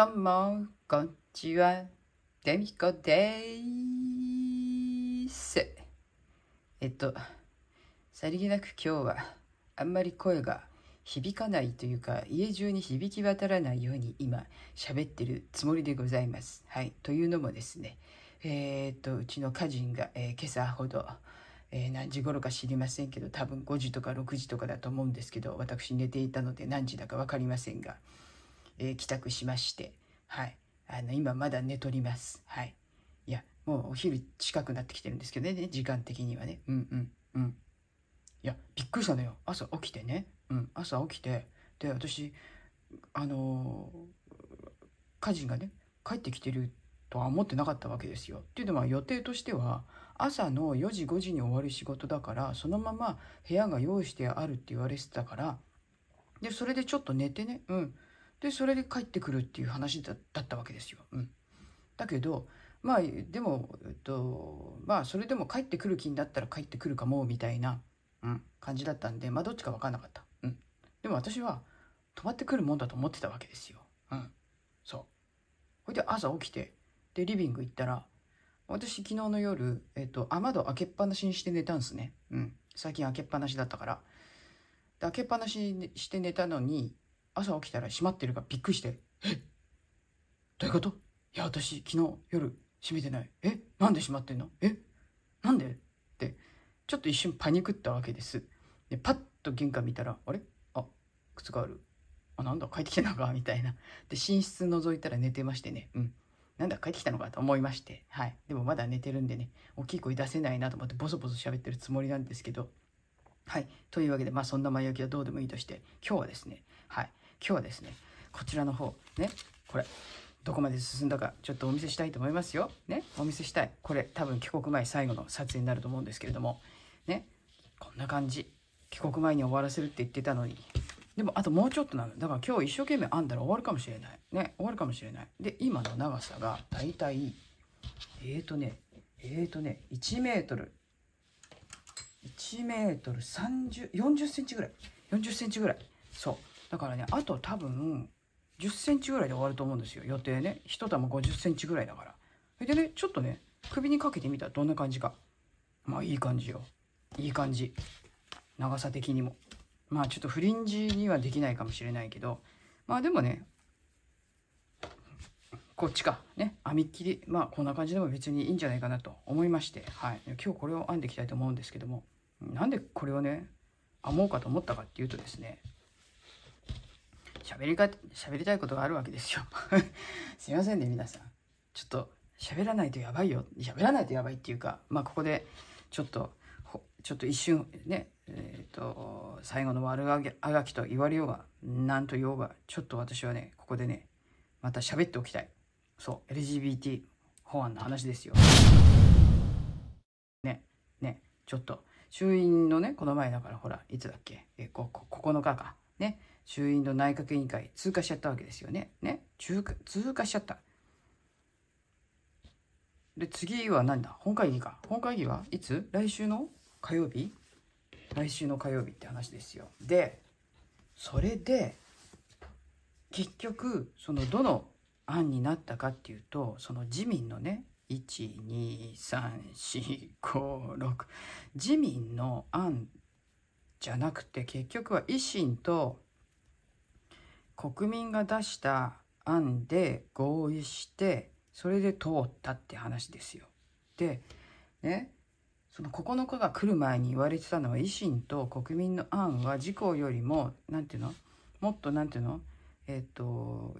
どうも、こんちは。デミコでーす。えっと、さりげなく今日は、あんまり声が響かないというか、家中に響き渡らないように今、喋ってるつもりでございます。はい。というのもですね、えー、っと、うちの家人が、えー、今朝ほど、えー、何時頃か知りませんけど、多分5時とか6時とかだと思うんですけど、私寝ていたので何時だか分かりませんが、えー、帰宅しまして、はい。あの、今まだ寝とります。はい。いや、もうお昼近くなってきてるんですけどね、時間的にはね。うんうんうん。いや、びっくりしたのよ。朝起きてね。うん、朝起きて。で、私、あのー、家人がね、帰ってきてるとは思ってなかったわけですよ。っていうのは予定としては朝の4時5時に終わる仕事だからそのまま部屋が用意してあるって言われてたからでそれでちょっと寝てねうんでそれで帰ってくるっていう話だったわけですよ。うん、だけどまあでも、えっと、まあそれでも帰ってくる気になったら帰ってくるかもみたいな、うん、感じだったんでまあどっちか分かんなかった。うん、でも私は泊まってくるもんだと思ってたわけですよ。うん、そうほいで朝起きてでリビング行ったら私昨日の夜、えっと、雨戸開けっぱなしにして寝たんですね。うん、最近開けっぱなしだったから。で開けっぱなしにして寝たのに朝起きたら閉まってるからびっくりして、えどういうこといや、私、昨日夜閉めてない。えなんで閉まってんのえなんでって、ちょっと一瞬パニクったわけです。で、パッと玄関見たら、あれあ、靴がある。あ、なんだ、帰ってきたのかみたいな。で、寝室覗いたら寝てましてね。うん。なんだ、帰ってきたのかと思いまして。はい。でもまだ寝てるんでね、大きい声出せないなと思ってボソボソ喋ってるつもりなんですけど。はい。というわけで、まあそんな前置きはどうでもいいとして、今日はですね、はい。今日はですね、こちらの方、ね、これ、どこまで進んだかちょっとお見せしたいと思いますよ。ね、お見せしたい。これ多分帰国前最後の撮影になると思うんですけれども、ね、こんな感じ。帰国前に終わらせるって言ってたのに。でもあともうちょっとなの。だから今日一生懸命編んだら終わるかもしれない。ね、終わるかもしれない。で、今の長さがだいたい、えーとね、えーとね、1メートル、1メートル30、40センチぐらい。40センチぐらい。そう。だからねあと多分10センチぐらいで終わると思うんですよ予定ね1玉50センチぐらいだからでねちょっとね首にかけてみたらどんな感じかまあいい感じよいい感じ長さ的にもまあちょっとフリンジにはできないかもしれないけどまあでもねこっちかね編み切りまあこんな感じでも別にいいんじゃないかなと思いまして、はい、今日これを編んでいきたいと思うんですけどもなんでこれをね編もうかと思ったかっていうとですね喋りか、喋りたいことがあるわけですよ。すいませんね、皆さん。ちょっと、喋らないとやばいよ。喋らないとやばいっていうか、まあ、ここで、ちょっと、ちょっと一瞬、ね、えっ、ー、と、最後の悪あがきと言われようが、なんと言おうが、ちょっと私はね、ここでね、また喋っておきたい。そう、LGBT 法案の話ですよ。ね、ね、ちょっと、衆院のね、この前だから、ほら、いつだっけ、えー、こ、こ、9日か。ね、衆院の内閣委員会通過しちゃったわけですよね。ね通過しちゃった。で次は何だ本会議か。本会議はいつ来週の火曜日来週の火曜日って話ですよ。でそれで結局そのどの案になったかっていうとその自民のね12345自民の案じゃなくて結局は維新と国民が出した案で合意してそれで通ったって話ですよ。でねその9日が来る前に言われてたのは維新と国民の案は自公よりも何て言うのもっと何て言うのえっ、と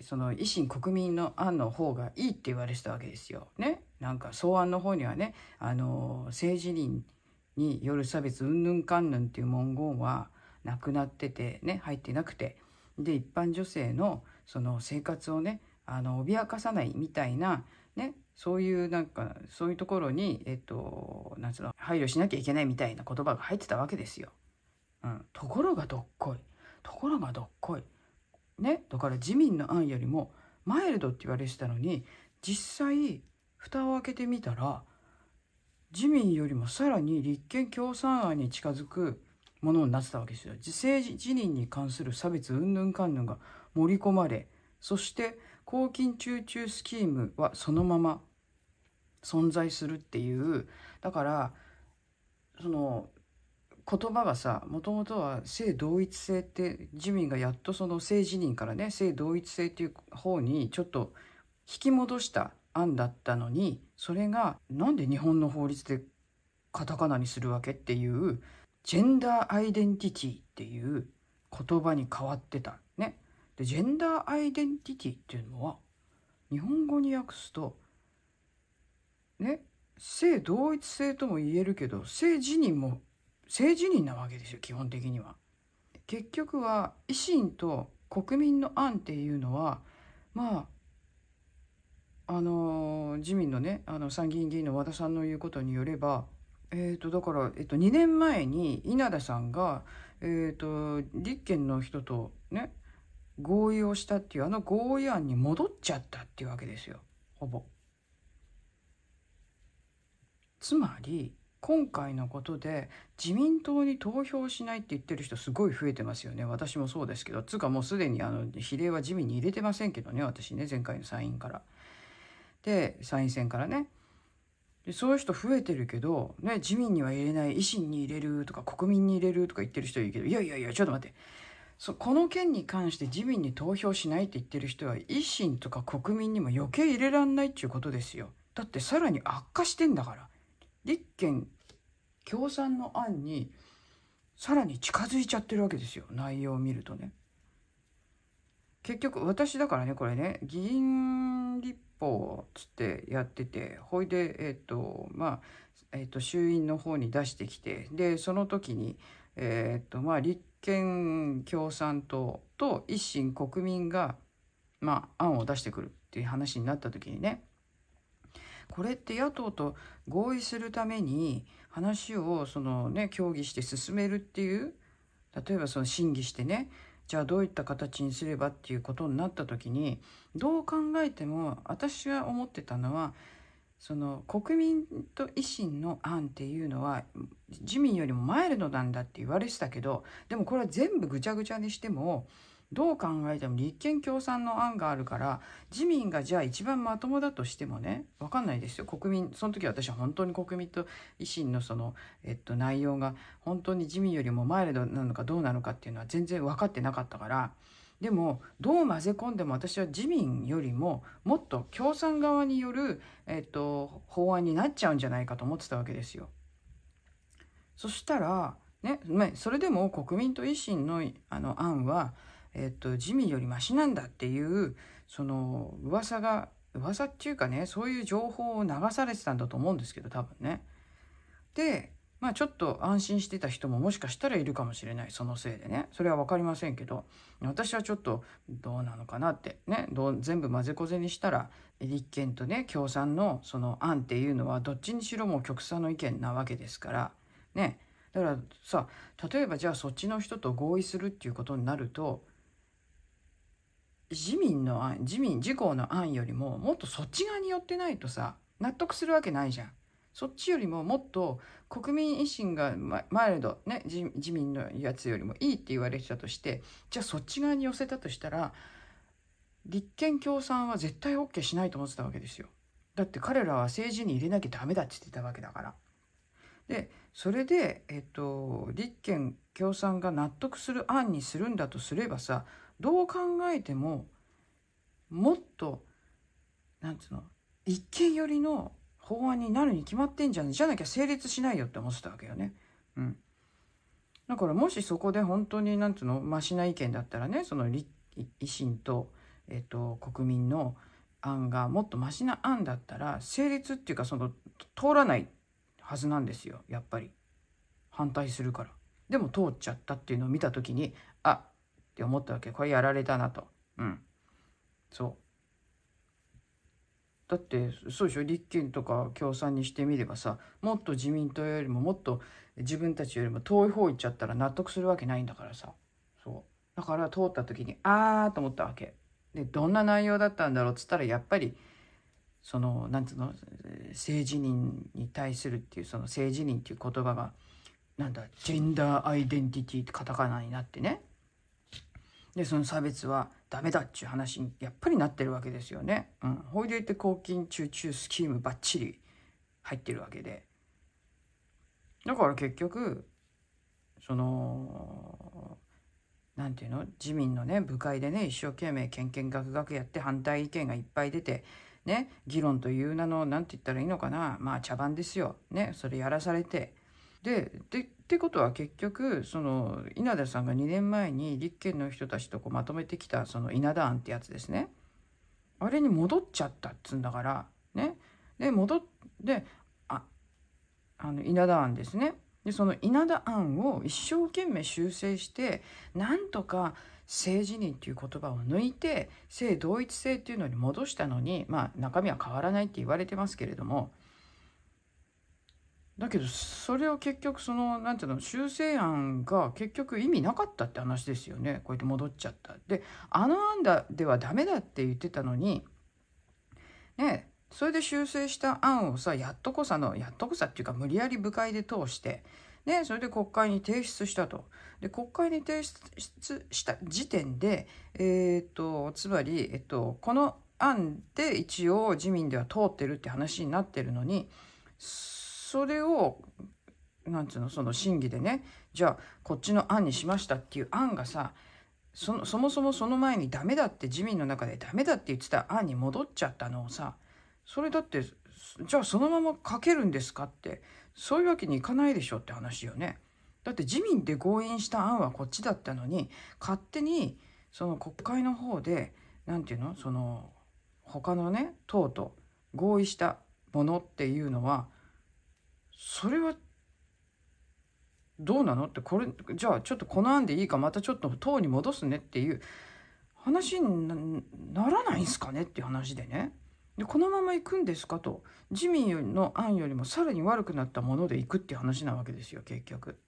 その維新国民の案の方がいいって言われてたわけですよ。ね、なんか草案の方にはねあの政治人による差別うんぬんかんぬんっていう文言はなくなっててね入ってなくてで一般女性のその生活をねあの脅かさないみたいな、ね、そういうなんかそういうところに、えっと、なんうの配慮しなきゃいけないみたいな言葉が入ってたわけですよ。うん、ところがどっこいところがどっこい。ね、だから自民の案よりもマイルドって言われてたのに実際蓋を開けてみたら自民よりもさらに立憲共産案に近づくものになってたわけですよ。自生自任に関する差別云々かんぬんが盛り込まれ、そして公金中中スキームはそのまま存在するっていう、だから、その言葉がさもともとは性同一性って自民がやっとその性自認からね性同一性っていう方にちょっと引き戻した案だったのにそれがなんで日本の法律でカタカナにするわけっていうジェンダーアイデンティティっていう言葉に変わってた。ね。で、ジェンダーアイデンティティっていうのは、日本語に訳すと、ね、性同一性とも言えるけど、性自認も、性自認なわけですよ、基本的には。結局は、維新と国民の案っていうのは、まあ、あの自民のねあの参議院議員の和田さんの言うことによればえーと、だから、えーと、2年前に稲田さんが、えーと、と立憲の人とね合意をしたっていうあの合意案に戻っちゃったっていうわけですよほぼ。つまり今回のことで自民党に投票しないって言ってる人すごい増えてますよね私もそうですけどつうかもうすでにあの比例は自民に入れてませんけどね私ね前回の参院から。で参院選からね。でそういう人増えてるけど、ね、自民には入れない維新に入れるとか国民に入れるとか言ってる人いるけどいやいやいやちょっと待ってそこの件に関して自民に投票しないって言ってる人は維新とか国民にも余計入れらんないっちゅうことですよだってさらに悪化してんだから立憲共産の案にさらに近づいちゃってるわけですよ内容を見るとね結局私だからねこれね議員立っつってやっててほいでえっ、ー、とまあえーと、衆院の方に出してきてでその時に、えーとまあ、立憲共産党と維新国民が、まあ、案を出してくるっていう話になった時にねこれって野党と合意するために話をその、ね、協議して進めるっていう例えばその審議してねじゃあどういった形にすればっていうことになった時にどう考えても私が思ってたのはその国民と維新の案っていうのは自民よりもマイルドなんだって言われてたけどでもこれは全部ぐちゃぐちゃにしてもどう考えても立憲共産の案があるから自民がじゃあ一番まともだとしてもね分かんないですよ国民その時私は本当に国民と維新のその、えっと、内容が本当に自民よりもマイルドなのかどうなのかっていうのは全然分かってなかったから。でもどう混ぜ込んでも私は自民よりももっと共産側による、えっと、法案になっちゃうんじゃないかと思ってたわけですよ。そしたら、ね、それでも国民と維新のあの案は、えっと、自民よりマシなんだっていうその噂が噂っていうかねそういう情報を流されてたんだと思うんですけど多分ね。でまあちょっと安心してた人ももしかしたらいるかもしれない。そのせいでね。それは分かりませんけど、私はちょっとどうなのかなってね、どう全部混ぜこぜにしたら、立憲とね、共産のその案っていうのはどっちにしろもう極左の意見なわけですから、ね。だからさ、例えばじゃあそっちの人と合意するっていうことになると、自民の案、自民、自公の案よりももっとそっち側に寄ってないとさ、納得するわけないじゃん。そっちよりももっと国民維新がマイルド、ね、自民のやつよりもいいって言われてたとしてじゃあそっち側に寄せたとしたら立憲共産は絶対 OK しないと思ってたわけですよ。だって彼らは政治に入れなきゃダメだって言ってたわけだから。でそれで、えっと、立憲共産が納得する案にするんだとすればさどう考えてももっとなんつうの一見寄りの法案になるに決まってんじゃんじゃなきゃ成立しないよって思ってたわけよね。うん、だからもしそこで本当に何ていうのマシな意見だったらねその維新と,、えっと、国民の案がもっとマシな案だったら成立っていうかその通らないはずなんですよやっぱり反対するから。でも通っちゃったっていうのを見た時にあって思ったわけこれやられたなと。うん、そうだってそうでしょ立憲とか共産にしてみればさもっと自民党よりももっと自分たちよりも遠い方行っちゃったら納得するわけないんだからさそうだから通った時にああと思ったわけでどんな内容だったんだろうっつったらやっぱりそのなんつうの性自認に対するっていうその性自認っていう言葉がなんだジェンダーアイデンティティってカタカナになってねでその差別はダメだっちゅう話にやっぱりなってるわけですよね。うん。ほいでいて抗菌中中スキームばっちり入ってるわけで。だから結局、その、なんていうの自民のね、部会でね、一生懸命けんけんがくがくやって反対意見がいっぱい出て、ね、議論という名の、なんて言ったらいいのかな、まあ茶番ですよ。ね、それやらされて。で、で、ってことは結局その稲田さんが2年前に立憲の人たちとこうまとめてきたその稲田案ってやつですねあれに戻っちゃったっつうんだからねで戻ってああの稲田案ですねでその稲田案を一生懸命修正してなんとか性自認っていう言葉を抜いて性同一性っていうのに戻したのにまあ中身は変わらないって言われてますけれどもだけどそれを結局その何ていうの修正案が結局意味なかったって話ですよねこうやって戻っちゃった。であの案だではダメだって言ってたのにねそれで修正した案をさやっとこさのやっとこさっていうか無理やり部会で通して。ね、それで国会に提出したと。で国会に提出した時点で、えー、っとつまり、えっと、この案で一応自民では通ってるって話になってるのにそれをなんつうのその審議でねじゃあこっちの案にしましたっていう案がさそもそもその前にダメだって自民の中でダメだって言ってた案に戻っちゃったのをさそれだってじゃあそのまま書けるんですかってそういうわけにいかないでしょって話よね。だって自民で合意した案はこっちだったのに勝手にその国会の方で何て言うのその他のね党と合意したものっていうのはそれはどうなのってこれじゃあちょっとこの案でいいかまたちょっと党に戻すねっていう話にならないんすかねっていう話でねでこのまま行くんですかと自民の案よりもさらに悪くなったもので行くっていう話なわけですよ結局。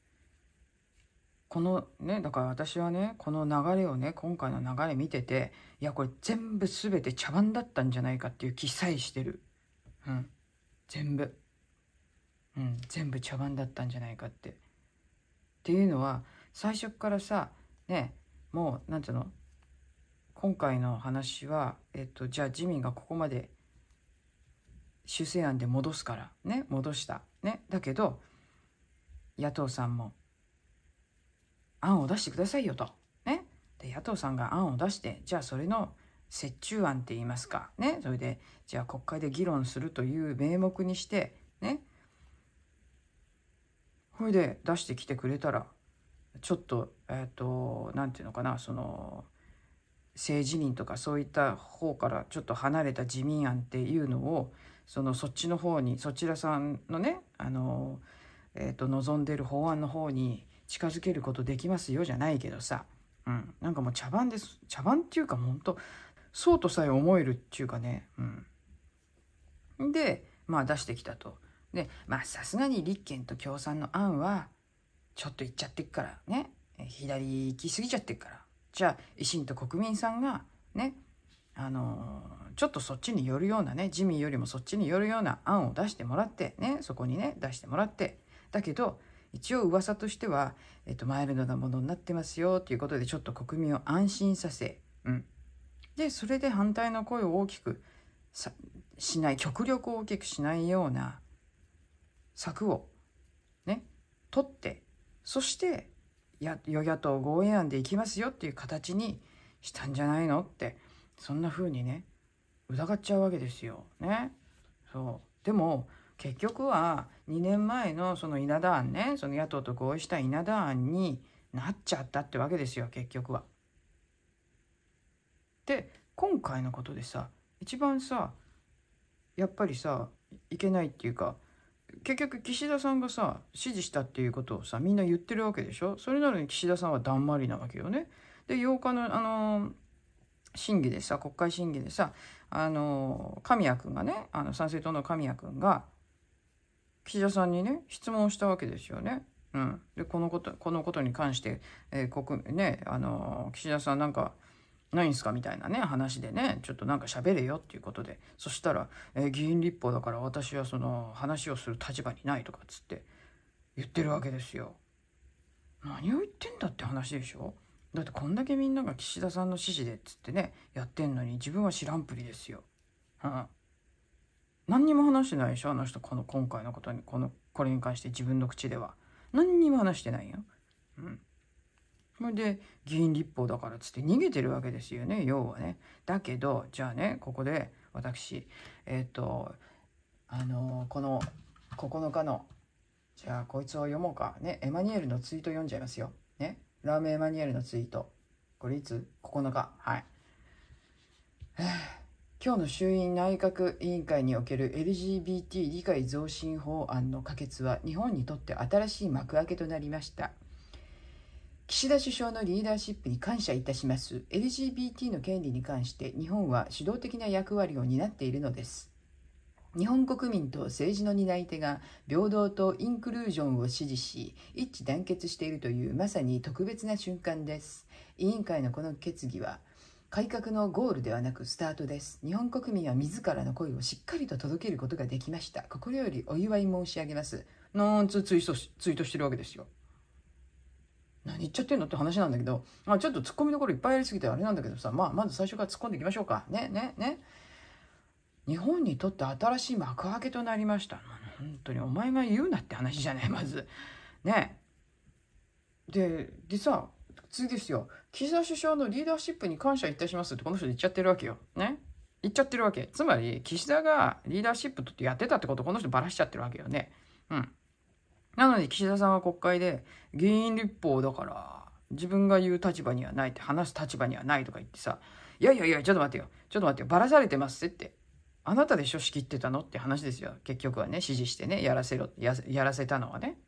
このねだから私はねこの流れをね今回の流れ見てていやこれ全部全て茶番だったんじゃないかっていう気さえしてるうん全部。うん、全部茶番だったんじゃないかって。っていうのは最初からさねもう何て言うの今回の話は、えっと、じゃあ自民がここまで修正案で戻すからね戻したねだけど野党さんも案を出してくださいよとねで野党さんが案を出してじゃあそれの折衷案って言いますかねそれでじゃあ国会で議論するという名目にしてねほいで出してきてくれたらちょっとえっ、ー、と何て言うのかなその政治人とかそういった方からちょっと離れた自民案っていうのをそのそっちの方にそちらさんのねあの、えーと、望んでる法案の方に近づけることできますよじゃないけどさ、うん、なんかもう茶番です茶番っていうか本当そうとさえ思えるっていうかね、うん、でまあ出してきたと。で、まあさすがに立憲と共産の案は、ちょっと行っちゃってっからね、左行き過ぎちゃってっから、じゃあ維新と国民さんがね、あのー、ちょっとそっちに寄るようなね、自民よりもそっちに寄るような案を出してもらってね、そこにね、出してもらって、だけど、一応噂としては、えっと、マイルドなものになってますよということで、ちょっと国民を安心させ、うん。で、それで反対の声を大きくしない、極力大きくしないような、策をね、取って、そして、や、与野党合意案でいきますよっていう形にしたんじゃないのって、そんな風にね、疑っちゃうわけですよ。ね。そう。でも、結局は2年前のその稲田案ね、その野党と合意した稲田案になっちゃったってわけですよ、結局は。で、今回のことでさ、一番さ、やっぱりさ、いけないっていうか、結局岸田さんがさ支持したっていうことをさみんな言ってるわけでしょそれなのに岸田さんはだんまりなわけよね。で8日のあのー、審議でさ国会審議でさあのー、神谷君がねあの参政党の神谷君が岸田さんにね質問したわけですよね。うん、でこのことこのことに関して、えー、国ねあの岸田さんなんかないんすかみたいなね、話でね、ちょっとなんか喋れよっていうことで、そしたら、えー、議員立法だから私はその話をする立場にないとかっつって言ってるわけですよ。何を言ってんだって話でしょだってこんだけみんなが岸田さんの指示でっつってね、やってんのに自分は知らんぷりですよ。うん。何にも話してないでしょあの人、この今回のことに、この、これに関して自分の口では。何にも話してないよ。うん。それで議員立法だからっつって逃げてるわけですよね要はね。だけどじゃあねここで私えっ、ー、とあのー、この9日のじゃあこいつを読もうかねエマニュエルのツイート読んじゃいますよ。ねラーメンエマニュエルのツイートこれいつ ?9 日はい。今日の衆院内閣委員会における LGBT 理解増進法案の可決は日本にとって新しい幕開けとなりました。岸田首相のリーダーシップに感謝いたします。LGBT の権利に関して日本は主導的な役割を担っているのです。日本国民と政治の担い手が平等とインクルージョンを支持し一致団結しているというまさに特別な瞬間です委員会のこの決議は改革のゴールではなくスタートです日本国民は自らの声をしっかりと届けることができました心よりお祝い申し上げますなんつツイートしてるわけですよ何言っちゃってんのって話なんだけど、まあ、ちょっと突っ込みどころいっぱいやりすぎてあれなんだけどさ、まあ、まず最初から突っ込んでいきましょうか。ね、ね、ね。日本にとって新しい幕開けとなりました。本当にお前が言うなって話じゃない、まず。ね。で、でさ、次ですよ。岸田首相のリーダーシップに感謝いたしますってこの人言っちゃってるわけよ。ね。言っちゃってるわけ。つまり、岸田がリーダーシップとってやってたってことこの人バラしちゃってるわけよね。うん。なので岸田さんは国会で、議員立法だから、自分が言う立場にはないって話す立場にはないとか言ってさ、いやいやいや、ちょっと待ってよ。ちょっと待ってよ。ばらされてますってあなたで書式仕切ってたのって話ですよ。結局はね、指示してね、やらせろ、やらせたのはね。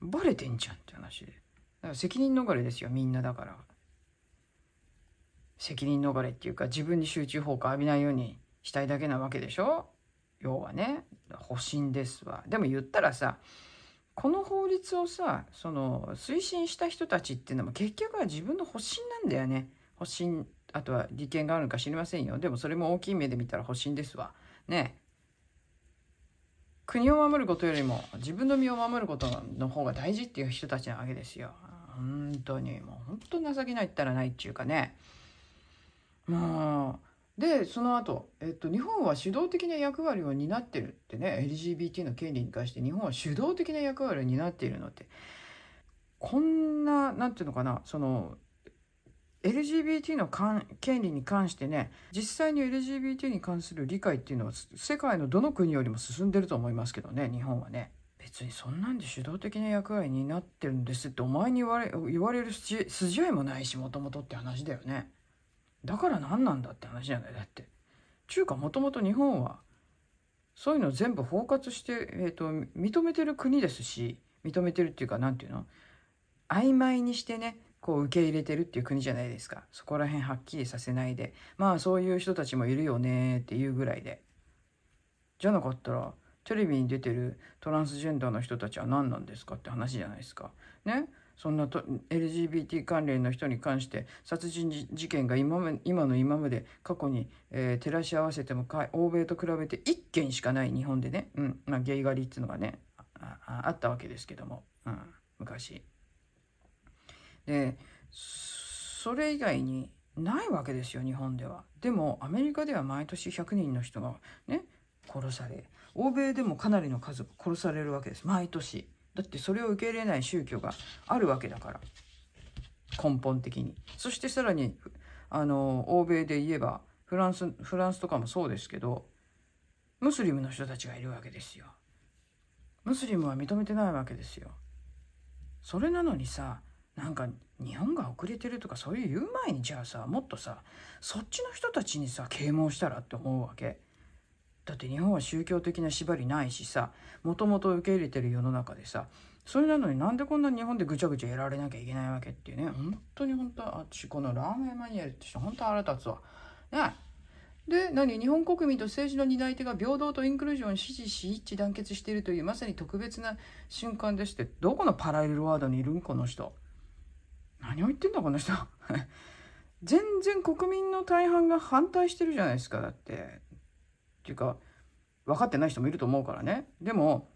バレてんじゃんって話で。だから責任逃れですよ、みんなだから。責任逃れっていうか、自分に集中砲火浴びないようにしたいだけなわけでしょ要はね、保身ですわ。でも言ったらさ、この法律をさその推進した人たちっていうのも結局は自分の保身なんだよね保身あとは利権があるのか知りませんよでもそれも大きい目で見たら保身ですわね国を守ることよりも自分の身を守ることの方が大事っていう人たちなわけですよ本当にもう本当情けないったらないっていうかねもうでその後、えっと日本は主導的な役割を担ってるってね LGBT の権利に関して日本は主導的な役割を担っているのってこんな何ていうのかなその LGBT の権利に関してね実際に LGBT に関する理解っていうのは世界のどの国よりも進んでると思いますけどね日本はね。別にそんなんで主導的な役割になってるんですってお前に言われる筋合いもないしもともとって話だよね。だから何なんだって話じゃないだって。中華もともと日本はそういうの全部包括して、えーと、認めてる国ですし認めてるっていうか何て言うの曖昧にしてねこう受け入れてるっていう国じゃないですかそこら辺はっきりさせないでまあそういう人たちもいるよねっていうぐらいでじゃなかったらテレビに出てるトランスジェンダーの人たちは何なんですかって話じゃないですかねそんなと LGBT 関連の人に関して殺人事件が今今の今まで過去に、えー、照らし合わせても欧米と比べて1件しかない日本でね、うんまあ、ゲイ狩りっていうのがねあったわけですけども、うん、昔。でそれ以外にないわけですよ日本では。でもアメリカでは毎年100人の人がね殺され欧米でもかなりの数が殺されるわけです毎年。だってそれを受け入れない宗教があるわけだから根本的にそしてさらにあの欧米で言えばフランスフランスとかもそうですけどムスリムの人たちがいるわけですよムスリムは認めてないわけですよそれなのにさなんか日本が遅れてるとかそういう言う前にじゃあさもっとさそっちの人たちにさ啓蒙したらって思うわけ。だって日本は宗教的な縛りないしさもともと受け入れてる世の中でさそれなのになんでこんな日本でぐちゃぐちゃやられなきゃいけないわけっていうね本当に本当私このラーメンマニュアルって人本当腹立つわ。ねで何日本国民と政治の担い手が平等とインクルージョンを支持し一致団結しているというまさに特別な瞬間でしてどこのパラレルワードにいるんこの人何を言ってんだこの人 全然国民の大半が反対してるじゃないですかだってっていうか分かってない人もいると思うからねでも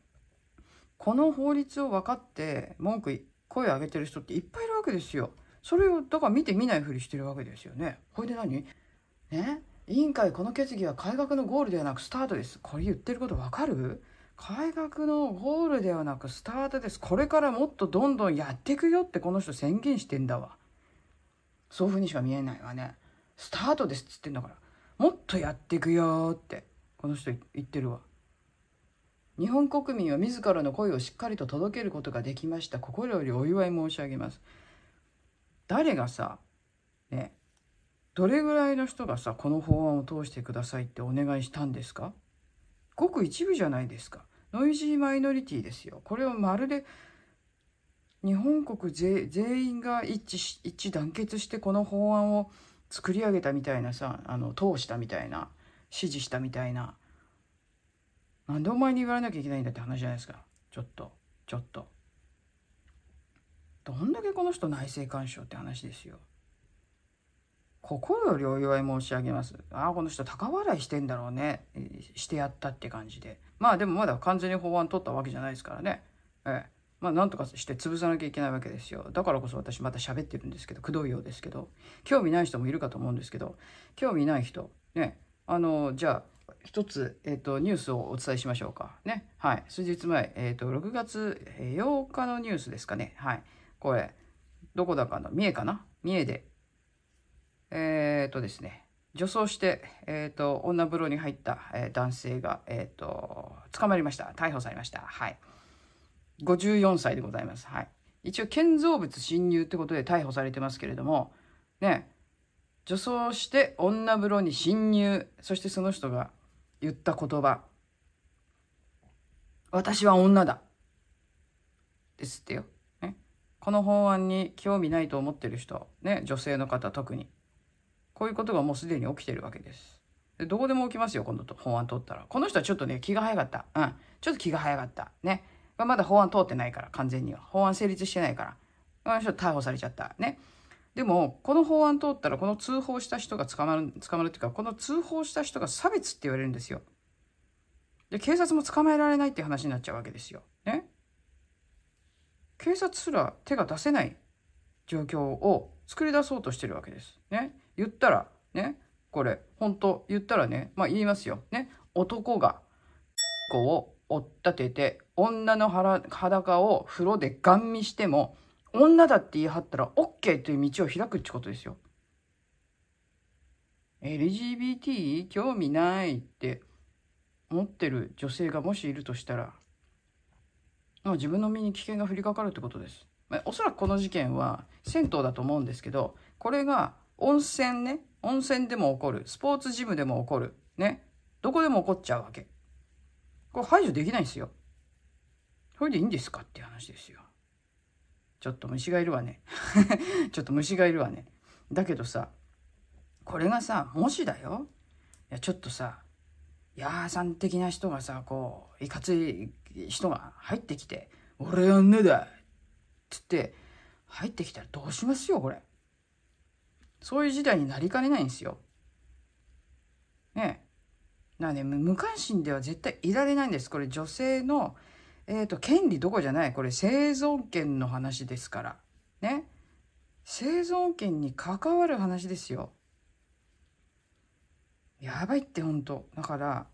この法律を分かって文句声を上げてる人っていっぱいいるわけですよそれをだから見て見ないふりしてるわけですよねほいで何ね委員会この決議は改革のゴールではなくスタートですこれ言ってること分かる改革のゴールではなくスタートですこれからもっとどんどんやっていくよってこの人宣言してんだわそういうふうにしか見えないわねスタートですっつってんだからもっとやっていくよってこの人言ってるわ日本国民は自らの声をしっかりと届けることができました心よりお祝い申し上げます誰がさねどれぐらいの人がさこの法案を通してくださいってお願いしたんですかごく一部じゃないですかノイジーマイノリティですよこれをまるで日本国全員が一致し、一致団結してこの法案を作り上げたみたいなさあの通したみたいな指示したみたいな。なんでお前に言われなきゃいけないんだって話じゃないですか。ちょっと、ちょっと。どんだけこの人内政干渉って話ですよ。心よりお祝い申し上げます。ああ、この人高笑いしてんだろうね。してやったって感じで。まあでもまだ完全に法案取ったわけじゃないですからね。ええ。まあなんとかして潰さなきゃいけないわけですよ。だからこそ私また喋ってるんですけど、くどいようですけど、興味ない人もいるかと思うんですけど、興味ない人、ね、あの、じゃあ、一つ、えっ、ー、と、ニュースをお伝えしましょうか。ね。はい。数日前、えっ、ー、と、6月8日のニュースですかね。はい。これ、どこだかの、三重かな三重で、えっ、ー、とですね、女装して、えっ、と、女風呂に入った、え男性が、えっ、と、捕まりました。逮捕されました。はい。54歳でございます。はい。一応、建造物侵入ってことで逮捕されてますけれども、ね、女装して女風呂に侵入。そしてその人が言った言葉。私は女だ。ですってよ。ね、この法案に興味ないと思ってる人、ね、女性の方特に。こういうことがもうすでに起きてるわけです。でどこでも起きますよ、今度と法案通ったら。この人はちょっとね、気が早かった。うん。ちょっと気が早かった。ね。ままだ法案通ってないから、完全には。法案成立してないから。この人逮捕されちゃった。ね。でも、この法案通ったら、この通報した人が捕まる、捕まるっていうか、この通報した人が差別って言われるんですよ。で、警察も捕まえられないって話になっちゃうわけですよ。ね。警察すら手が出せない状況を作り出そうとしてるわけです。ね。言ったら、ね。これ、本当言ったらね、まあ言いますよ。ね。男が、子を追っ立てて、女の裸を風呂でガン見しても、女だって言い張ったら OK という道を開くってことですよ。LGBT 興味ないって思ってる女性がもしいるとしたら、まあ、自分の身に危険が降りかかるってことです。まあ、おそらくこの事件は銭湯だと思うんですけど、これが温泉ね、温泉でも起こる、スポーツジムでも起こる、ね、どこでも起こっちゃうわけ。これ排除できないんですよ。それでいいんですかって話ですよ。ちょっと虫がいるわね ちょっと虫がいるわねだけどさこれがさもしだよいやちょっとさヤーさん的な人がさこういかつい人が入ってきて「俺やんねえだ!」っつって入ってきたらどうしますよこれそういう時代になりかねないんですよねえなので無関心では絶対いられないんですこれ女性のえっ、ー、と、権利どこじゃないこれ生存権の話ですから。ね。生存権に関わる話ですよ。やばいってほんと。だから、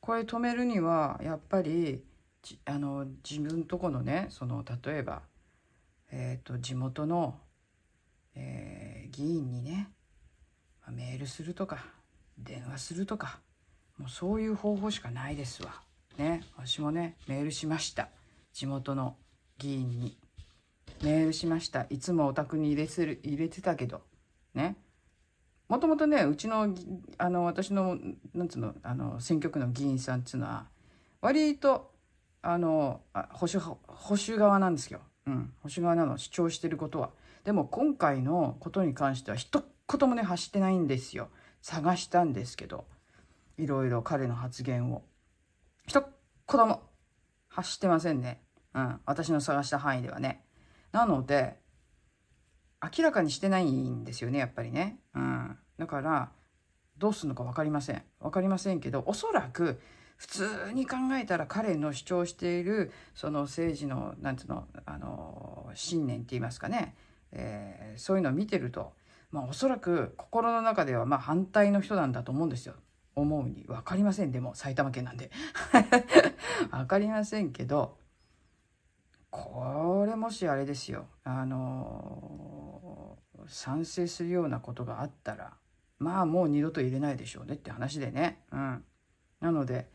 これ止めるには、やっぱり、あの、自分とこのね、その、例えば、えっ、ー、と、地元の、えー、議員にね、メールするとか、電話するとか、もうそういう方法しかないですわ。ね、私もね、メールしました。地元の議員に。メールしました。いつもお宅に入れする、入れてたけど、ね。もともとね、うちの、あの、私の、なんつうの、あの、選挙区の議員さんっつうのは、割と、あの、保守、保守側なんですよ。うん、保守側なの、主張してることは。でも今回のことに関しては一言もね、発してないんですよ。探したんですけど、いろいろ彼の発言を。一言も発してませんね。うん。私の探した範囲ではね。なので、明らかにしてないんですよね、やっぱりね。うん。だから、どうするのか分かりません。分かりませんけど、おそらく、普通に考えたら彼の主張している、その政治の、なんつうの、あの、信念って言いますかね。えー、そういうのを見てると、まあおそらく心の中ではまあ反対の人なんだと思うんですよ。思うに分かりませんでも埼玉県なんで 分かりませんけどこれもしあれですよあのー、賛成するようなことがあったらまあもう二度と入れないでしょうねって話でねうんなので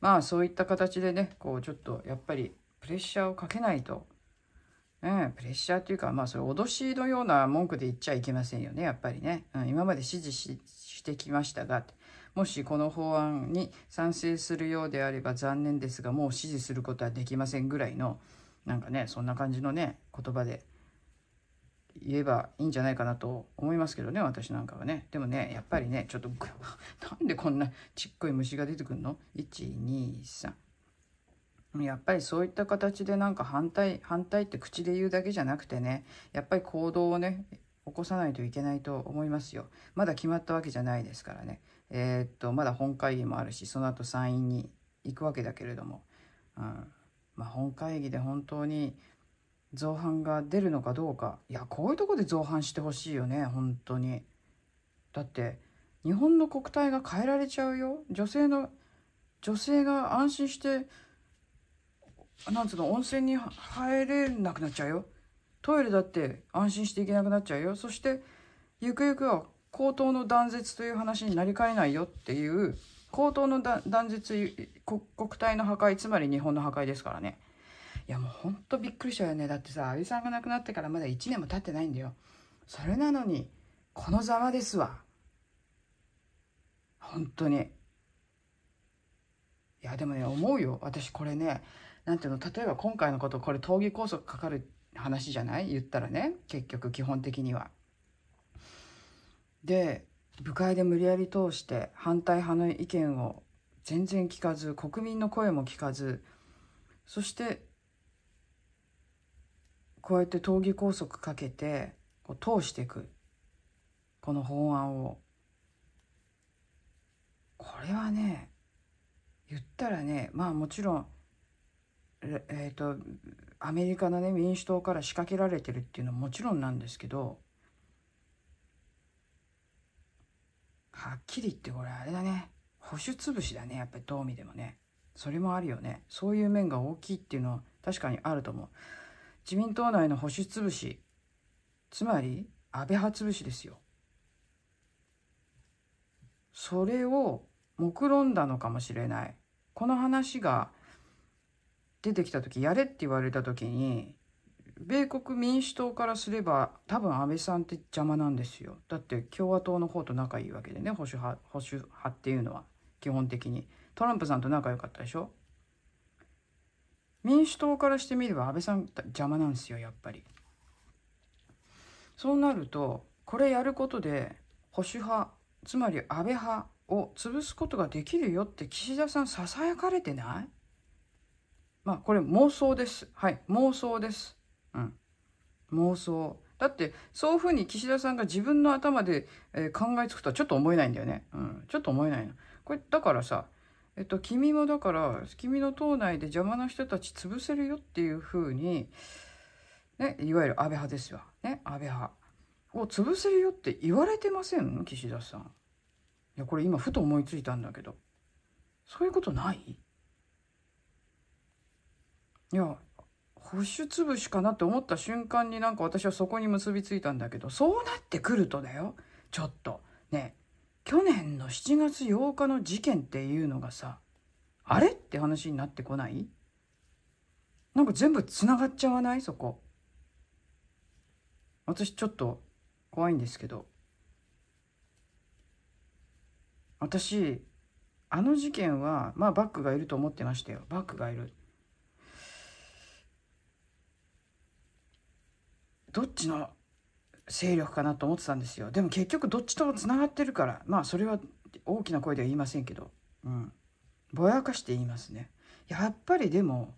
まあそういった形でねこうちょっとやっぱりプレッシャーをかけないとね、プレッシャーというか、まあ、それ脅しのような文句で言っちゃいけませんよね、やっぱりね。うん、今まで支持してきましたが、もしこの法案に賛成するようであれば残念ですが、もう支持することはできませんぐらいの、なんかね、そんな感じのね、言葉で言えばいいんじゃないかなと思いますけどね、私なんかはね。でもね、やっぱりね、ちょっと、なんでこんなちっこい虫が出てくるの ?1、2、3。やっぱりそういった形でなんか反対、反対って口で言うだけじゃなくてね、やっぱり行動をね、起こさないといけないと思いますよ。まだ決まったわけじゃないですからね。えっと、まだ本会議もあるし、その後参院に行くわけだけれども、うん、まあ、本会議で本当に造反が出るのかどうか、いや、こういうとこで造反してほしいよね、本当に。だって、日本の国体が変えられちゃうよ。女性の、女性が安心して、なんつうの、温泉に入れなくなっちゃうよ。トイレだって安心して行けなくなっちゃうよ。そして、ゆくゆくは口頭の断絶という話になりかねないよっていう口頭の断絶国体の破壊つまり日本の破壊ですからねいやもうほんとびっくりしたよねだってさ安倍さんが亡くなってからまだ1年も経ってないんだよそれなのにこのざまですわ本当にいやでもね思うよ私これね何ていうの例えば今回のことこれ闘技拘束かかる話じゃない言ったらね結局基本的には。で部会で無理やり通して反対派の意見を全然聞かず国民の声も聞かずそしてこうやって党議拘束かけてこう通していくこの法案をこれはね言ったらねまあもちろんえっ、ー、とアメリカのね民主党から仕掛けられてるっていうのはもちろんなんですけどはっきり言ってこれあれだね。保守潰しだね。やっぱりどう見てもね。それもあるよね。そういう面が大きいっていうのは確かにあると思う。自民党内の保守潰し。つまり、安倍派潰しですよ。それを目論んだのかもしれない。この話が出てきた時、やれって言われた時に、米国民主党からすれば多分安倍さんって邪魔なんですよだって共和党の方と仲いいわけでね保守派保守派っていうのは基本的にトランプさんと仲良かったでしょ民主党からしてみれば安倍さん邪魔なんですよやっぱりそうなるとこれやることで保守派つまり安倍派を潰すことができるよって岸田さんささやかれてないまあこれ妄想です。はい、妄想です。うん、妄想だってそういうふうに岸田さんが自分の頭で、えー、考えつくとはちょっと思えないんだよね、うん、ちょっと思えないなこれだからさえっと君もだから君の党内で邪魔な人たち潰せるよっていうふうに、ね、いわゆる安倍派ですよね安倍派を潰せるよって言われてません岸田さんいやこれ今ふと思いついたんだけどそういうことないいや保守潰しかなって思った瞬間になんか私はそこに結びついたんだけど、そうなってくるとだよ。ちょっと。ね去年の7月8日の事件っていうのがさ、あれって話になってこないなんか全部繋がっちゃわないそこ。私ちょっと怖いんですけど。私、あの事件は、まあバックがいると思ってましたよ。バックがいる。どっちの勢力かなと思ってたんですよでも結局どっちともつながってるからまあそれは大きな声では言いませんけど、うん、ぼやかして言いますねやっぱりでも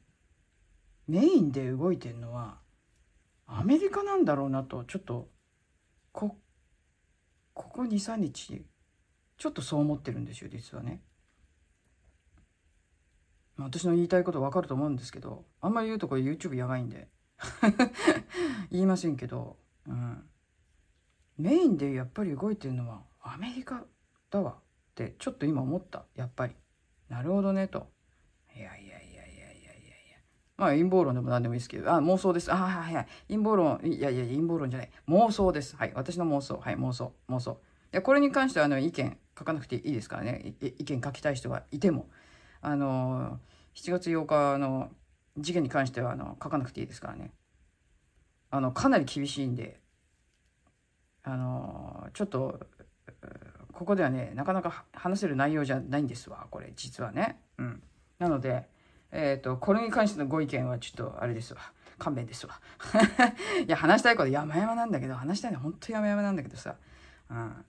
メインで動いてるのはアメリカなんだろうなとちょっとこここ23日ちょっとそう思ってるんですよ実はね。私の言いたいこと分かると思うんですけどあんまり言うとこれ YouTube やばいんで 言いませんけど、うん、メインでやっぱり動いてるのはアメリカだわってちょっと今思ったやっぱりなるほどねといやいやいやいやいやいやいやまあ陰謀論でも何でもいいですけどあ妄想ですあはいはい陰謀論いやいや陰謀論じゃない妄想ですはい私の妄想はい妄想妄想これに関してはあの意見書かなくていいですからね意見書きたい人がいてもあの7月8日の事件に関してはあの書かなくていいですからね。あの、かなり厳しいんで、あの、ちょっと、ここではね、なかなか話せる内容じゃないんですわ、これ、実はね。うん。なので、えっ、ー、と、これに関してのご意見はちょっと、あれですわ。勘弁ですわ。いや、話したいこと山々なんだけど、話したいの本当山々なんだけどさ。うん。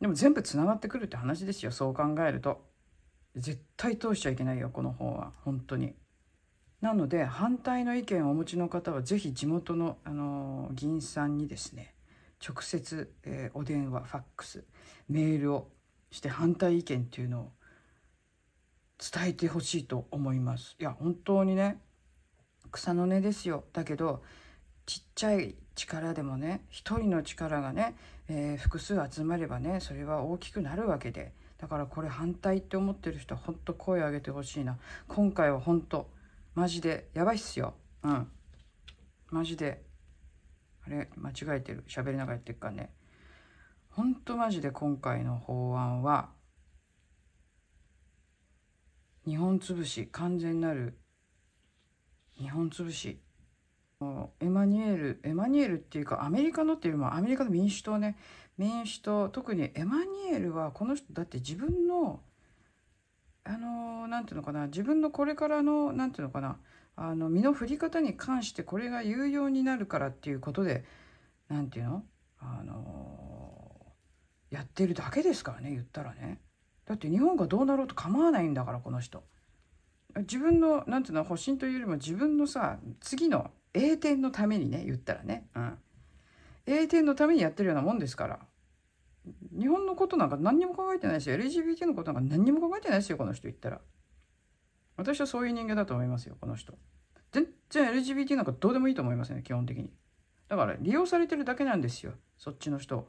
でも全部繋がってくるって話ですよ、そう考えると。絶対通しちゃいけないよ、この本は。本当に。なので反対の意見をお持ちの方は是非地元のあの議員さんにですね直接、えー、お電話ファックスメールをして反対意見っていうのを伝えてほしいと思います。いや本当にね草の根ですよだけどちっちゃい力でもね一人の力がね、えー、複数集まればねそれは大きくなるわけでだからこれ反対って思ってる人は本当声を上げてほしいな今回は本当マジで、やばいっすよ。うん。マジで。あれ、間違えてる。喋りながらやってるからね。ほんとマジで今回の法案は、日本潰し、完全なる日本潰し。エマニュエル、エマニュエルっていうかアメリカのっていうよりもアメリカの民主党ね、民主党、特にエマニュエルはこの人だって自分のあの何て言うのかな自分のこれからの何て言うのかなあの身の振り方に関してこれが有用になるからっていうことで何て言うのあのやってるだけですからね言ったらね。だって日本がどうなろうと構わないんだからこの人。自分の何ていうの保身というよりも自分のさ次の栄転のためにね言ったらね、うん、栄転のためにやってるようなもんですから日本のことなんか何にも考えてないし LGBT のことなんか何にも考えてないですよこの人言ったら私はそういう人間だと思いますよこの人全然 LGBT なんかどうでもいいと思いますね基本的にだから利用されてるだけなんですよそっちの人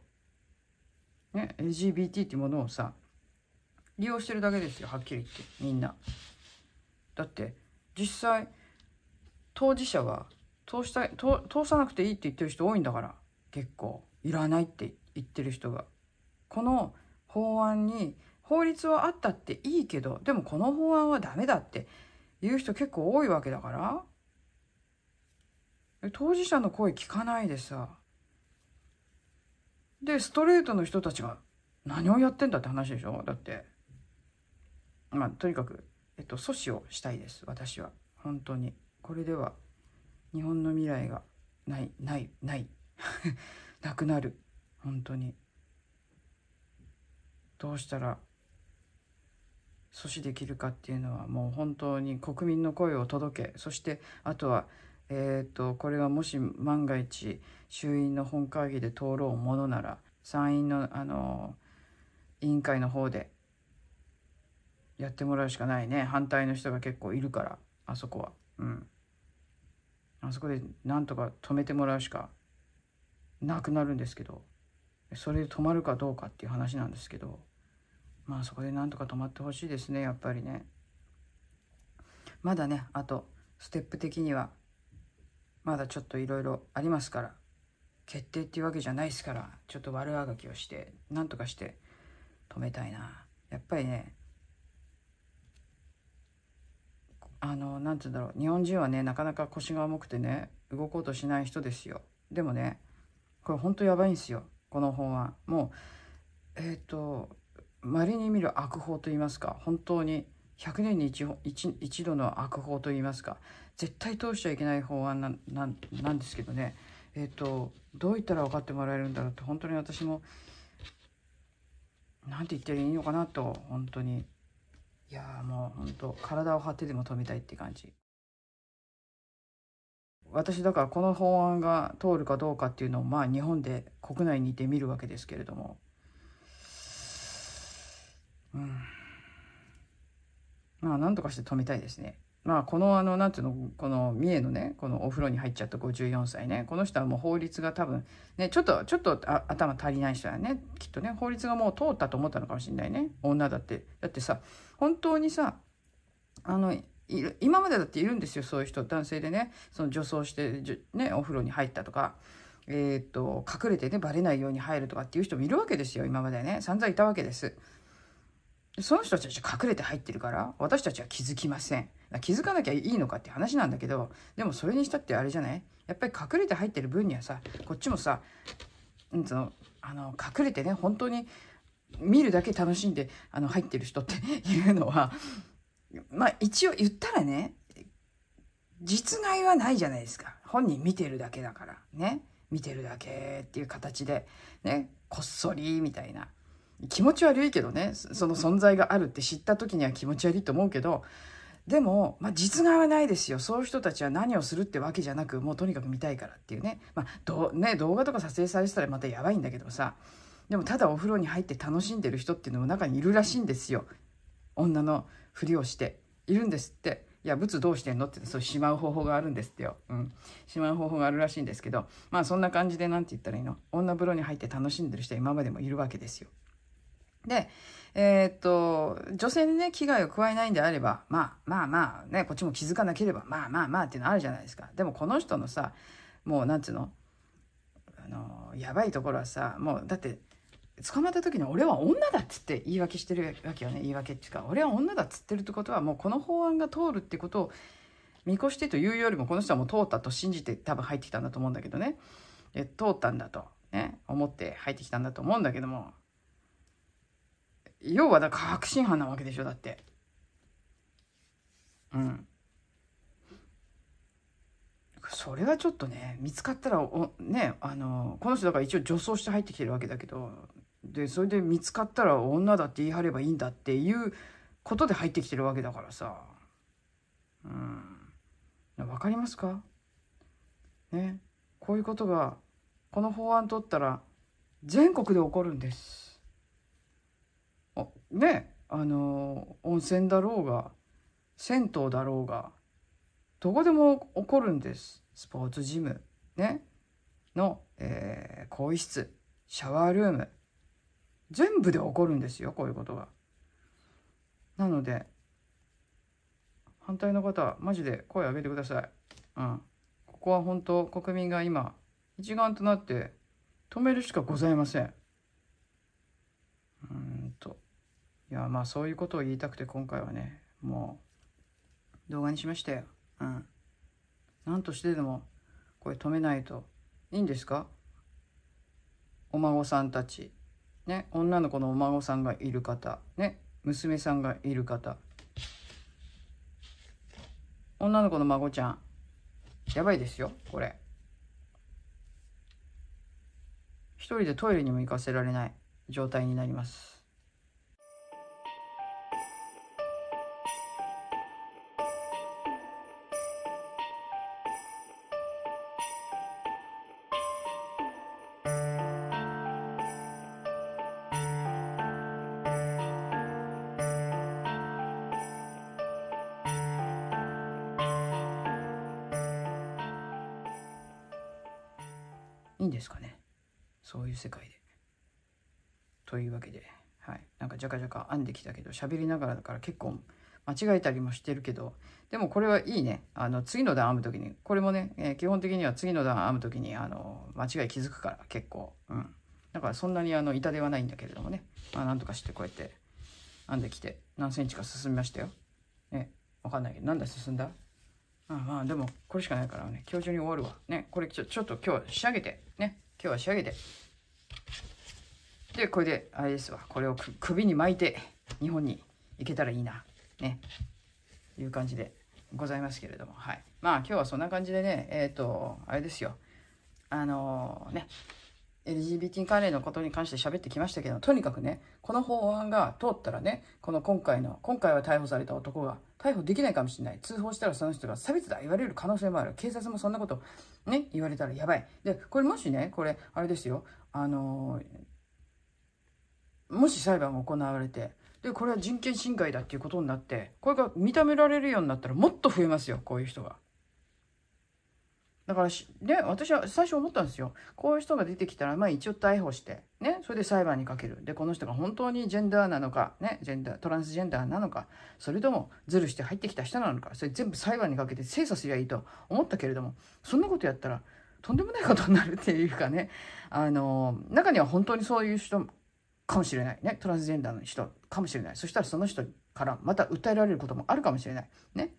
ね LGBT ってものをさ利用してるだけですよはっきり言ってみんなだって実際当事者は通したい通さなくていいって言ってる人多いんだから結構いらないって言ってる人がこの法案に法律はあったっていいけどでもこの法案はダメだって言う人結構多いわけだから当事者の声聞かないでさでストレートの人たちが何をやってんだって話でしょだってまあとにかく、えっと、阻止をしたいです私は本当にこれでは日本の未来がないないない なくなる本当に。どうしたら阻止できるかっていうのはもう本当に国民の声を届けそしてあとは、えっと、これがもし万が一衆院の本会議で通ろうものなら参院のあの委員会の方でやってもらうしかないね反対の人が結構いるからあそこはうんあそこでなんとか止めてもらうしかなくなるんですけどそれで止まるかどうかっていう話なんですけど。まあそこでなんとか止まってほしいですねやっぱりねまだねあとステップ的にはまだちょっといろいろありますから決定っていうわけじゃないですからちょっと悪あがきをしてなんとかして止めたいなやっぱりねあの何て言うんだろう日本人はねなかなか腰が重くてね動こうとしない人ですよでもねこれほんとやばいんですよこの本はもうえっ、ー、とまれに見る悪法といいますか本当に100年に 1, 1, 1度の悪法といいますか絶対通しちゃいけない法案なんですけどねえっ、ー、とどう言ったら分かってもらえるんだろうって本当に私も何て言ったらいいのかなと本当にいやもう本当体を張ってでも止めたいって感じ。私だからこの法案が通るかどうかっていうのをまあ日本で国内にいて見るわけですけれどもうん。まあ、なんとかして止めたいですね。まあ、この、あの、なんていうの、この、三重のね、このお風呂に入っちゃった54歳ね、この人はもう法律が多分、ね、ちょっと、ちょっと頭足りない人だね、きっとね、法律がもう通ったと思ったのかもしれないね、女だって。だってさ、本当にさ、あの、今までだっているんですよ、そういう人、男性でね、その女装して、ね、お風呂に入ったとか。えー、っと、隠れてね、バレないように入るとかっていう人もいるわけですよ、今までね。散々いたわけです。その人たちは隠れて入ってるから、私たちは気づきません。気づかなきゃいいのかって話なんだけど、でもそれにしたってあれじゃないやっぱり隠れて入ってる分にはさ、こっちもさ、うんその、あの、隠れてね、本当に見るだけ楽しんで、あの、入ってる人って いうのは、まあ一応言ったらね、実害はないじゃないですか。本人見てるだけだから。ね。見てるだけっていう形で、ね、こっそりみたいな。気持ち悪いけどねその存在があるって知った時には気持ち悪いと思うけどでも、まあ、実害はないですよそういう人たちは何をするってわけじゃなくもうとにかく見たいからっていうね,、まあ、ね動画とか撮影されてたらまたやばいんだけどさでもただお風呂に入って楽しんでる人っていうのも中にいるらしいんですよ女のふりをしているんですっていや仏どうしてんのってそうしまう方法があるんですってよ、うん、しまう方法があるらしいんですけどまあそんな感じで何て言ったらいいの女風呂に入って楽しんでる人は今までもいるわけですよ。で、えー、っと、女性にね、危害を加えないんであれば、まあまあまあ、ね、こっちも気づかなければ、まあまあまあっていうのあるじゃないですか。でもこの人のさ、もうなんつうのあの、やばいところはさ、もうだって、捕まった時に俺は女だっつって言い訳してるわけよね。言い訳っていうか、俺は女だっつってるってことは、もうこの法案が通るってことを見越してというよりも、この人はもう通ったと信じて多分入ってきたんだと思うんだけどね。通ったんだと、ね、思って入ってきたんだと思うんだけども、要はだ確信犯なわけでしょだってうんそれはちょっとね見つかったらおねあのこの人だから一応女装して入ってきてるわけだけどでそれで見つかったら女だって言い張ればいいんだっていうことで入ってきてるわけだからさうん分かりますかねこういうことがこの法案取ったら全国で起こるんです。ねあの温泉だろうが銭湯だろうがどこでも起こるんですスポーツジムねの、えー、更衣室シャワールーム全部で起こるんですよこういうことが。なので反対の方マジで声上げてください。うん、ここは本当国民が今一丸となって止めるしかございません。うんいや、まあそういうことを言いたくて今回はね、もう動画にしましたよ。うん。なんとしてでもこれ止めないと。いいんですかお孫さんたち。ね、女の子のお孫さんがいる方。ね、娘さんがいる方。女の子の孫ちゃん。やばいですよ、これ。一人でトイレにも行かせられない状態になります。編んできたけど喋りながらだから結構間違えたりもしてるけどでもこれはいいねあの次の段編む時にこれもね、えー、基本的には次の段編む時にあの間違い気づくから結構うんだからそんなにあの痛手はないんだけれどもね、まあ、なんとかしてこうやって編んできて何センチか進みましたよねわかんないけどなんだ進んだあまあでもこれしかないからね今日中に終わるわねこれちょちょっと今日仕上げてね今日は仕上げてで、これで、あれですわ。これを首に巻いて、日本に行けたらいいな。ね。いう感じでございますけれども。はい。まあ、今日はそんな感じでね、えっ、ー、と、あれですよ。あのー、ね。LGBT 関連のことに関して喋ってきましたけど、とにかくね、この法案が通ったらね、この今回の、今回は逮捕された男が逮捕できないかもしれない。通報したらその人が差別だ言われる可能性もある。警察もそんなことね、言われたらやばい。で、これもしね、これ、あれですよ、あのー、もし裁判が行われてでこれは人権侵害だっていうことになってこれが認められるようになったらもっと増えますよこういう人が。だからし、ね、私は最初思ったんですよ。こういう人が出てきたら、まあ一応逮捕して、ね、それで裁判にかける。で、この人が本当にジェンダーなのか、ね、ジェンダー、トランスジェンダーなのか、それともズルして入ってきた人なのか、それ全部裁判にかけて精査すりゃいいと思ったけれども、そんなことやったら、とんでもないことになるっていうかね、あの、中には本当にそういう人かもしれないねトランスジェンダーの人かもしれないそしたらその人からまた訴えられることもあるかもしれないね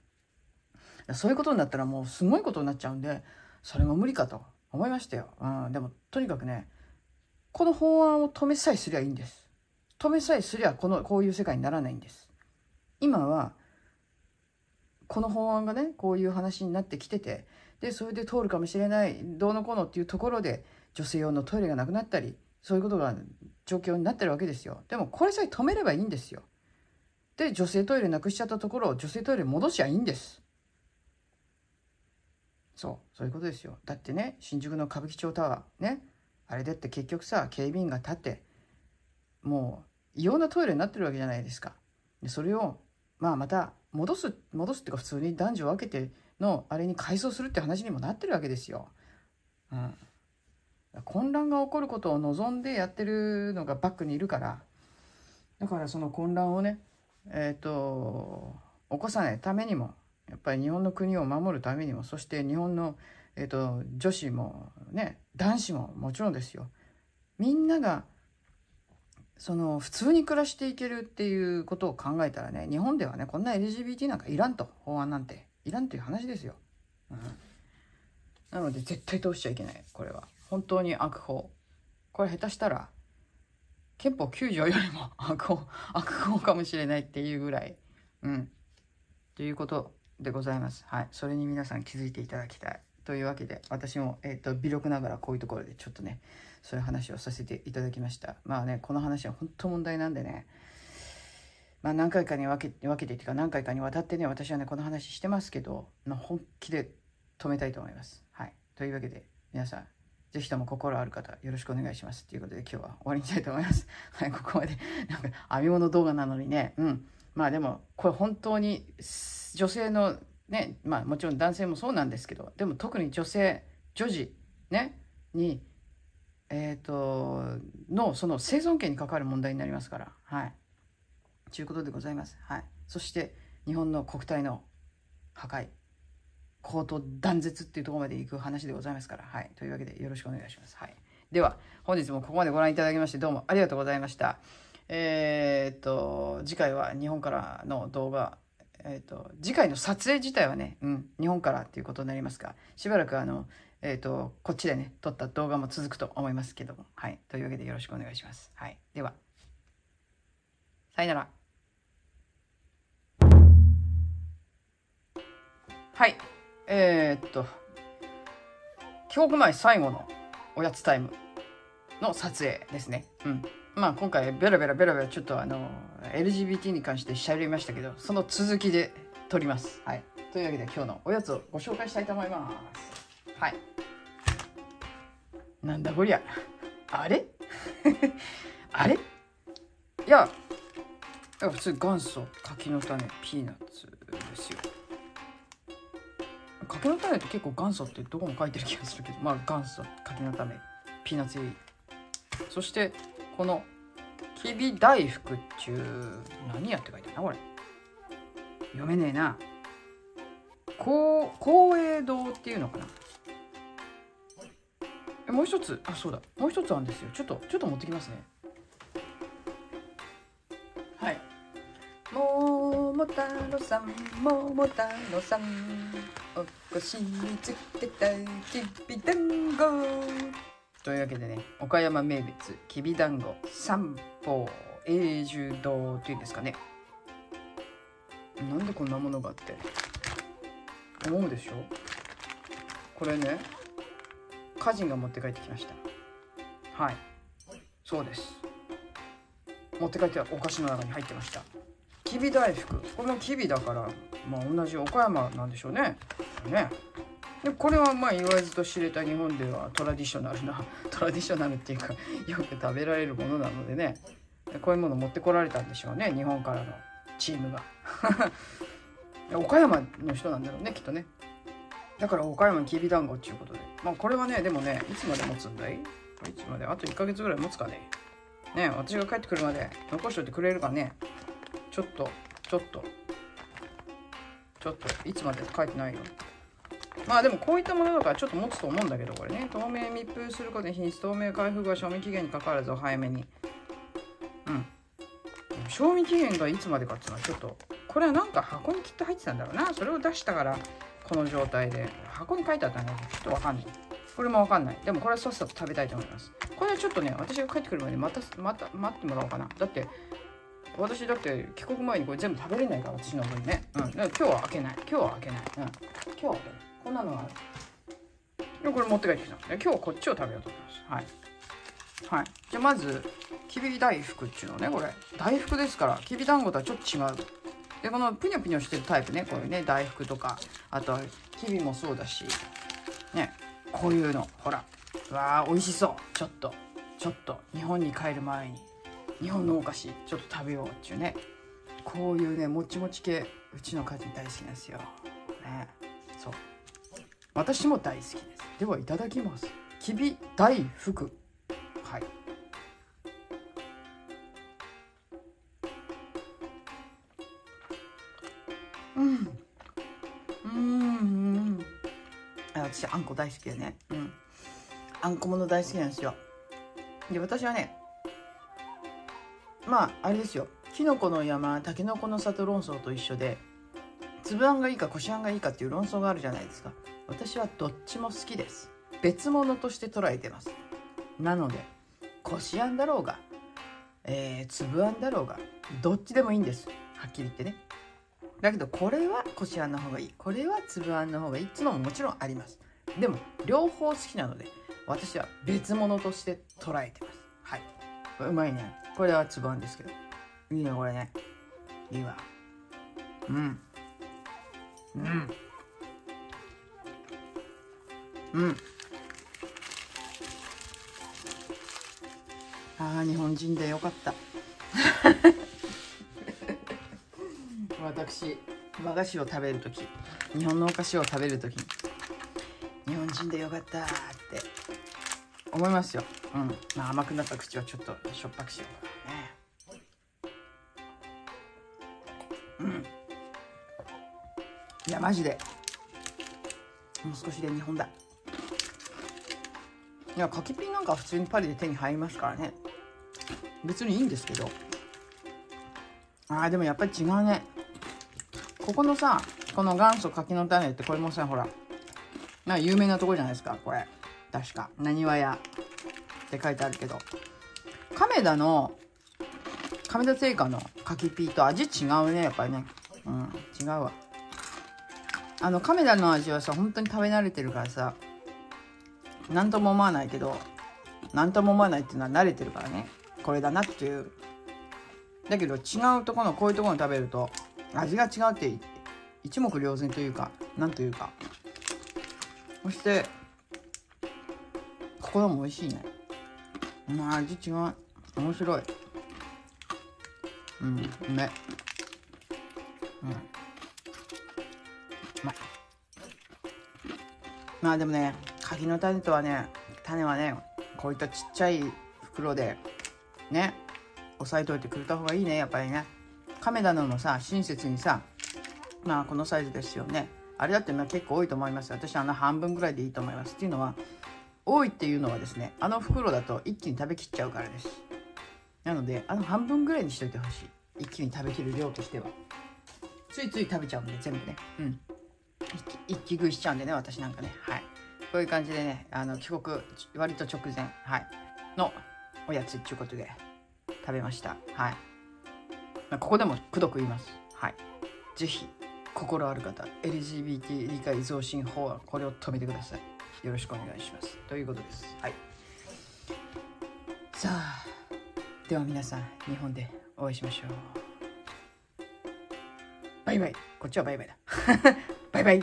そういうことになったらもうすごいことになっちゃうんでそれも無理かと思いましたよ、うん、でもとにかくねこの法案を止めさえすりゃいいんです止めさえすりゃこのこういう世界にならないんです今はこの法案がねこういう話になってきててでそれで通るかもしれないどうのこうのっていうところで女性用のトイレがなくなったりそういうことが状況になってるわけですよ。でもこれさえ止めればいいんですよ。で、女性トイレなくしちゃったところを女性トイレ戻しゃいいんです。そう、そういうことですよ。だってね、新宿の歌舞伎町タワーね、あれだって結局さ、警備員が立って、もう異様なトイレになってるわけじゃないですか。でそれを、まあまた戻す、戻すっていうか普通に男女分けてのあれに改装するって話にもなってるわけですよ。うん。混乱が起こることを望んでやってるのがバックにいるからだからその混乱をねえっ、ー、と起こさないためにもやっぱり日本の国を守るためにもそして日本の、えーと、女子もね男子ももちろんですよみんながその普通に暮らしていけるっていうことを考えたらね日本ではねこんな LGBT なんかいらんと法案なんていらんという話ですよ、うん、なので絶対通しちゃいけないこれは。本当に悪法これ下手したら憲法9条よりも悪法 悪法かもしれないっていうぐらいうんということでございます。はい。それに皆さん気づいていただきたい。というわけで、私も、えっ、ー、と、微力ながらこういうところでちょっとね、そういう話をさせていただきました。まあね、この話は本当問題なんでね、まあ何回かに分け分けてっていうか何回かにわたってね、私はね、この話してますけど、まあ、本気で止めたいと思います。はい。というわけで、皆さん、ぜひとも心ある方、よろしくお願いします。ということで、今日は終わりにしたいと思います。はい、ここまで。なんか、編み物動画なのにね、うん。まあでも、これ本当に、女性の、ね、まあもちろん男性もそうなんですけど、でも特に女性、女児、ね、に、えっ、ー、と、の、その生存権に関わる問題になりますから、はい。ということでございます。はい。そして、日本の国体の破壊。口頭断絶っていうところまで行く話でございますから。はい。というわけでよろしくお願いします。はい。では、本日もここまでご覧いただきましてどうもありがとうございました。えー、っと、次回は日本からの動画、えー、っと、次回の撮影自体はね、うん、日本からっていうことになりますが、しばらくあの、えー、っと、こっちでね、撮った動画も続くと思いますけども、はい。というわけでよろしくお願いします。はい。では、さよなら。はい。えー、っと、京国前最後のおやつタイムの撮影ですね。うん。まあ今回ベラベラベラベラちょっとあの、LGBT に関してしゃべりましたけど、その続きで撮ります。はい。というわけで今日のおやつをご紹介したいと思います。はい。なんだこりゃ。あれ あれいや、いや普通元祖柿の種ピーナッツですよ。柿の種って結構元祖ってどこも書いてる気がするけどまあ元祖柿の種ピーナッツ入りそしてこのきび大福っちゅう何やって書いてるなこれ読めねえなこう光栄堂っていうのかなえもう一つあそうだもう一つあるんですよちょっとちょっと持ってきますねさん桃太郎さんお越しにつけたきびだんごというわけでね岡山名物きびだんご三宝永住堂っていうんですかねなんでこんなものがあって思うでしょこれね家人が持って帰ってきましたはいそうです持って帰ってお菓子の中に入ってましたきび大福このきびだからまあ同じ岡山なんでしょうねねでこれはまあ言わずと知れた日本ではトラディショナルな トラディショナルっていうか よく食べられるものなのでねこういうもの持ってこられたんでしょうね日本からのチームが 岡山の人なんだろうねきっとねだから岡山きび団子っていうことでまあこれはねでもねいつまで持つんだいいつまであと1ヶ月ぐらい持つかねね私が帰ってくるまで残しといてくれるかねちょっとちょっとちょっといつまで書いてないよまあでもこういったものだからちょっと持つと思うんだけどこれね透明密封することで品質透明開封が賞味期限にかかわらず早めにうん賞味期限がいつまでかっていうのはちょっとこれはなんか箱に切って入ってたんだろうなそれを出したからこの状態で箱に書いてあったんだけど、ちょっとわかんないこれもわかんないでもこれはさっさと食べたいと思いますこれはちょっとね私が帰ってくるまでまたまた待ってもらおうかなだって私だって帰国前にこれ全部食べれないから私の分ね、うん、だから今日は開けない今日は開けない、うん、今日は開けないこんなのはでこれ持って帰ってきた今日はこっちを食べようと思いますはい、はい、じゃあまずきび大福っていうのねこれ大福ですからきびだんごとはちょっと違うでこのぷにょぷにょしてるタイプねこういうね大福とかあとはきびもそうだしねこういうのほらうわあ美味しそうちょっとちょっと日本に帰る前に日本のお菓子ちょっと食べようっちゅうねこういうねもちもち系うちの家人大好きなんですよ、ね、そう私も大好きですではいただきますきび大福はいうんうんあ私あんこ大好きでねうんあんこもの大好きなんですよで私はねまああれですよきのこの山たけのこの里論争と一緒で粒あんがいいかこしあんがいいかっていう論争があるじゃないですか私はどっちも好きです別物として捉えてますなのでこしあんだろうが、えー、粒あんだろうがどっちでもいいんですはっきり言ってねだけどこれはこしあんの方がいいこれは粒あんの方がいいっつうのももちろんありますでも両方好きなので私は別物として捉えてますはいうまいねこれはつぼんですけどいいねこれねいいわうんうんうんああ日本人でよかった 私和菓子を食べる時日本のお菓子を食べる時に日本人でよかったって思いますよ、うんまあ、甘くなった口はちょっとしょっぱくしようかいやマジでもう少しで日本だいや柿ピンなんか普通にパリで手に入りますからね別にいいんですけどああ、でもやっぱり違うねここのさこの元祖柿の種ってこれもさほらな有名なとこじゃないですかこれ確かなにわ屋って書いてあるけど亀田の亀田製菓の柿ピーと味違うねやっぱりねうん違うわあの亀田の味はさ本当に食べ慣れてるからさ何とも思わないけど何とも思わないっていうのは慣れてるからねこれだなっていうだけど違うとこのこういうところに食べると味が違うって一目瞭然というかなんというかそして心も美味しいねまあ味違う面白いうんうめうんまあでもね柿の種とはね種はねこういったちっちゃい袋でね押さえといてくれた方がいいねやっぱりね亀田のもさ親切にさまあこのサイズですよねあれだってまあ結構多いと思います私あの半分ぐらいでいいと思いますっていうのは多いっていうのはですねあの袋だと一気に食べきっちゃうからですなのであの半分ぐらいにしといてほしい一気に食べきる量としてはついつい食べちゃうんで全部ねうん一気食いしちゃうんでね私なんかねはいこういう感じでねあの帰国割と直前、はい、のおやつっていうことで食べましたはい、まあ、ここでもくどく言いますはい是非心ある方 LGBT 理解増進法案これを止めてくださいよろしくお願いしますということですはいさあでは皆さん日本でお会いしましょうバイバイこっちはバイバイだ拜拜。